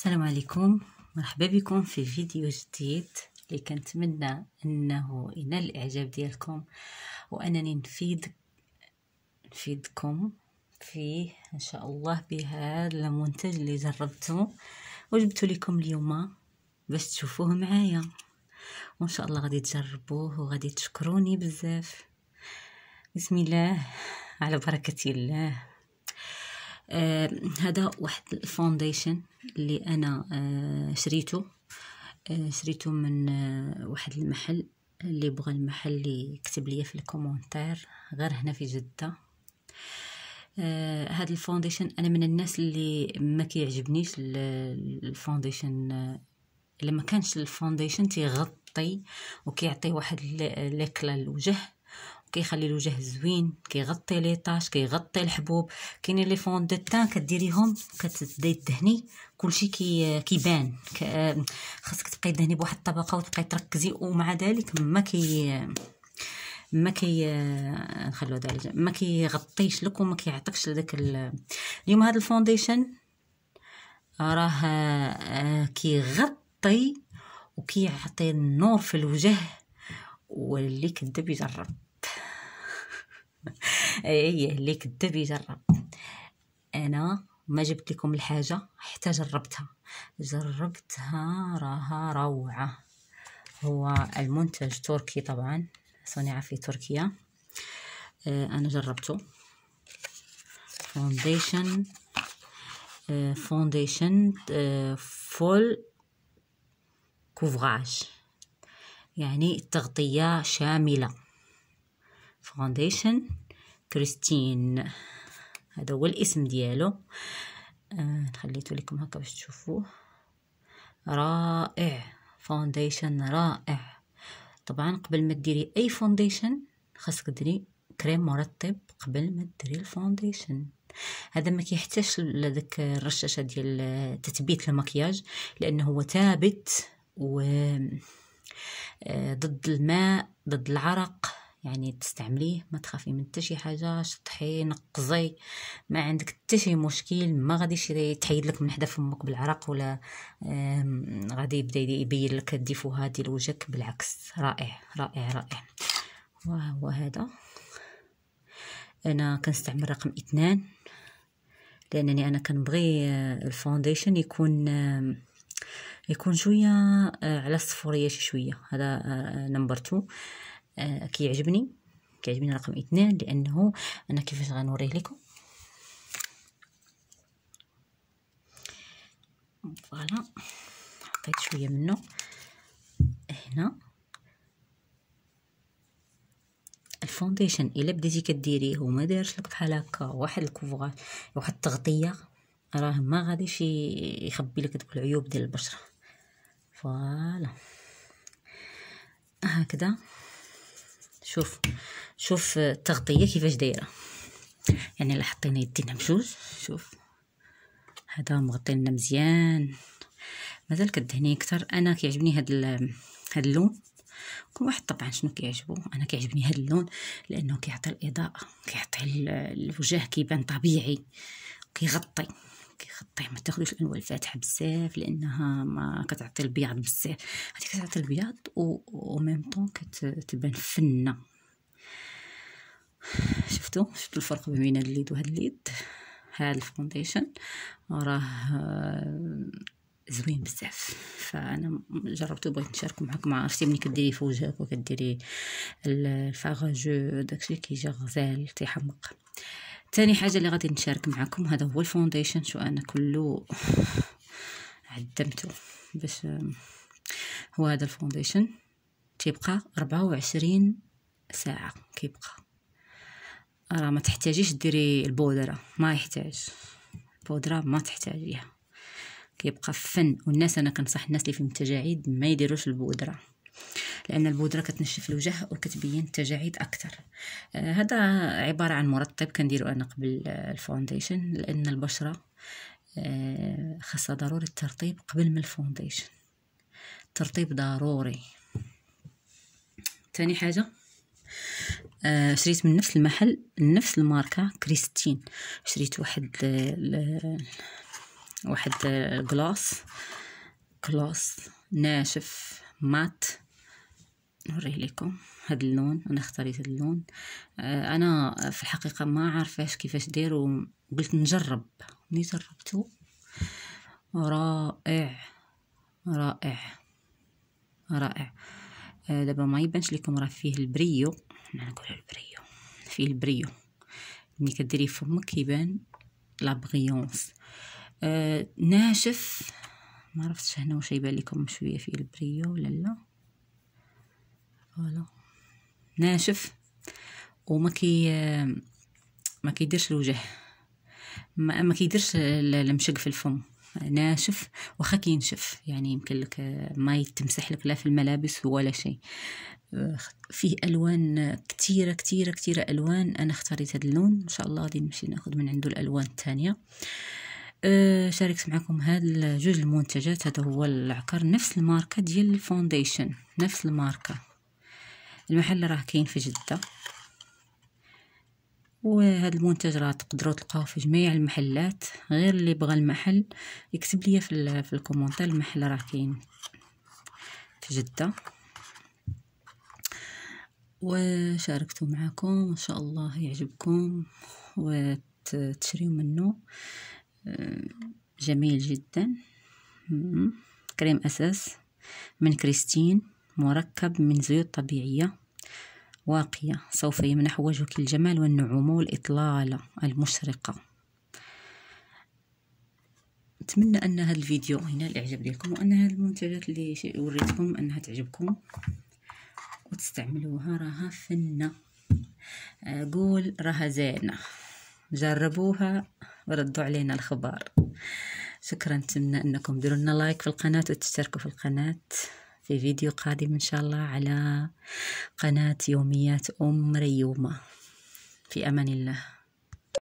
السلام عليكم مرحبا بكم في فيديو جديد اللي كنتمنى انه ينال الاعجاب ديالكم وانني نفيد نفيدكم فيه ان شاء الله بهذا المنتج اللي جربته وجبته لكم اليوم باش تشوفوه معايا وان شاء الله غادي تجربوه وغادي تشكروني بزاف بسم الله على بركه الله آه هذا واحد الفونديشن اللي انا آه شريته آه شريته من آه واحد المحل اللي بغى المحل اللي يكتب لي في الكومنتار غير هنا في جده آه هذا الفونديشن انا من الناس اللي ما كيعجبنيش الفونديشن آه، الا ما كانش الفونديشن تيغطي وكيعطي واحد آه، ليكلا للوجه كيخلي الوجه زوين كيغطي لي طاش كيغطي الحبوب كاين لي فون دو تان كديريهم كتبداي تدهني كلشي كي كيبان خاصك تبقاي دهني بواحد الطبقه وتبقاي تركزي ومع ذلك ما كي ما كي نخلو هذا ما كيغطيش لك وما كيعطيكش داك اليوم هذا الفونديشن راه كيغطي وكيعطي النور في الوجه واللي كذب يجرب ايه اللي كذب يجرب انا ما جبت لكم الحاجه حتى جربتها جربتها راها روعه هو المنتج تركي طبعا صنع في تركيا آه انا جربته فونديشن فونديشن فول كوفراج يعني تغطيه شامله فاونديشن كريستين هذا هو الاسم ديالو آه، خليته لكم هكا باش تشوفوه رائع فاونديشن رائع طبعا قبل ما ديري اي فاونديشن خاصك ديري كريم مرطب قبل ما ديري الفاونديشن هذا ما كيحتاجش لذاك الرشاشه ديال تثبيت المكياج لانه هو ثابت و آه، ضد الماء ضد العرق يعني تستعمليه ما تخافي من حتى شي حاجه شطحي نقزي ما عندك حتى شي مشكل ما غاديش تحيد لك من حدا فمك بالعرق ولا غادي يبدا يبين لك الديفوها ديال وجهك بالعكس رائع رائع رائع وهو هذا انا كنستعمل رقم اثنان لانني انا كنبغي آه، الفونديشن يكون يكون شويه آه، على الصفوريه شي شويه هذا آه، نمبر 2 آه، كيعجبني كيعجبني رقم اثنان لانه انا كيفاش غنوريه لكم فوالا حطيت شويه منه هنا الفونديشن الا بديتي كديريه وما دارش لك بحال هكا واحد الكوفغ واحد التغطيه راه ما غاديش يخبي لك دوك العيوب ديال البشره فوالا هكذا شوف شوف التغطيه كيفاش دايره يعني الا حطينا يدينا بجوج شوف هذا مغطي لنا مزيان مازال كدهني اكثر انا كيعجبني هاد هاد اللون كل واحد طبعا شنو كيعجبو انا كيعجبني هاد اللون لانه كيعطي الاضاءه كيعطي الوجه كيبان طبيعي كيغطي كيخطيه ما تاخذوش الانواع الفاتحه بزاف لانها ما كتعطي البياض بزاف هذه كتعطي البياض و ميم طون كتبان فنه شفتوا شفتوا الفرق بين هاد اليد وهاد اليد هاد الفونديشن راه آه، زوين بزاف فانا جربته بغيت نشاركو معكم عرفتي ملي كديري في وجهك وكديري الفاغاجو داكشي كيجي غزال تيحمق تاني حاجة اللي غادي نشارك معكم هذا هو الفونديشن شو أنا كله عدمته باش هو هذا الفونديشن تيبقى 24 ساعة كيبقى راه ما تحتاجيش ديري البودرة ما يحتاج البودرة ما تحتاجيها كيبقى فن والناس انا كنصح الناس اللي فيهم التجاعيد ما يديروش البودره لأن البودرة كتنشف الوجه وكتبين التجاعيد أكثر آه هذا عبارة عن مرطب كنديرو أنا قبل آه، الفونديشن لأن البشرة آه، خاصة خاصها ضروري الترطيب قبل من الفونديشن الترطيب ضروري تاني حاجة آه، شريت من نفس المحل نفس الماركة كريستين شريت واحد واحد آه كلاص كلاص ناشف مات نوريه لكم هذا اللون انا اختاريت هذا اللون آه، انا في الحقيقه ما عارفاش كيفاش دير قلت نجرب ملي جربته رائع رائع رائع آه، دابا ما يبانش لكم راه فيه البريو انا نقول البريو فيه البريو ملي كديري فمك يبان لابغيونس آه ناشف ما عرفتش هنا واش يبان لكم شويه فيه البريو ولا لا فوالا ناشف وما كي ما كيديرش الوجه ما, ما كيديرش المشق في الفم ناشف واخا كينشف يعني يمكن لك ما يتمسح لك لا في الملابس ولا شيء آه، فيه الوان كثيره كثيره كثيره الوان انا اختاريت هذا اللون ان شاء الله غادي نمشي ناخذ من عنده الالوان الثانيه أه، شاركت معكم هاد جوج المنتجات هذا هو العكر نفس الماركه ديال الفونديشن نفس الماركه المحل راه كاين في جده وهذا المنتج راه تقدروا تلقاوه في جميع المحلات غير اللي بغى المحل يكتب لي في في الكومونتير المحل راه كاين في جده وشاركته معكم ان شاء الله يعجبكم وتشريو منه آه، جميل جدا كريم أساس من كريستين مركب من زيوت طبيعية واقية سوف يمنح وجهك الجمال والنعومة والإطلالة المشرقة أتمنى أن هذا الفيديو هنا الإعجاب ديالكم وأن هذه المنتجات اللي وريتكم أنها تعجبكم وتستعملوها راها فنة آه، قول راها زينة جربوها وردوا علينا الخبر شكرا نتمنى انكم ديروا لنا لايك في القناه وتشتركوا في القناه في فيديو قادم ان شاء الله على قناه يوميات ام ريومه في امان الله